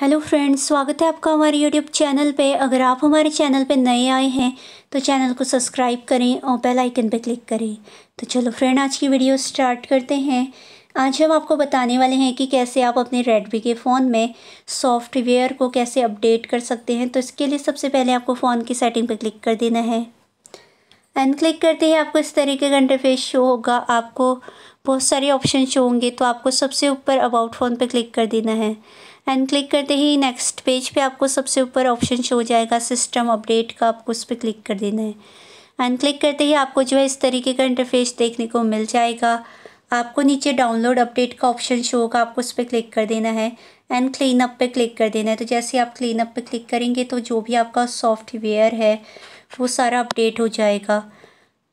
hello friends स्वागत है आपका हमारे यूट्यूब चैनल पे अगर आप हमारे चैनल पे नए आए हैं तो चैनल को सब्सक्राइब करें और बेल आइकन पे क्लिक करें तो चलो फ्रेंड आज की वीडियो स्टार्ट करते हैं आज हम आपको बताने वाले हैं कि कैसे आप अपने रेडमी के फ़ोन में सॉफ्टवेयर को कैसे अपडेट कर सकते हैं तो इसके लिए सबसे पहले आपको फ़ोन की सेटिंग पर क्लिक कर देना है वन क्लिक करते ही आपको इस तरीके का इंटरफेस शो होगा आपको बहुत सारे ऑप्शन शो होंगे तो आपको सबसे ऊपर अबाउट फ़ोन पे क्लिक कर देना है एंड क्लिक करते ही नेक्स्ट पेज पे आपको सबसे ऊपर ऑप्शन शो हो जाएगा सिस्टम अपडेट का आपको उस पर क्लिक कर देना है एंड क्लिक करते ही आपको जो है इस तरीके का इंटरफेस देखने को मिल जाएगा आपको नीचे डाउनलोड अपडेट का ऑप्शन शो होगा आपको उस पर क्लिक कर देना है एंड क्लीन अप पे क्लिक कर देना है तो जैसे आप क्लीन अप पे क्लिक करेंगे तो जो भी आपका सॉफ्टवेयर है वो सारा अपडेट हो जाएगा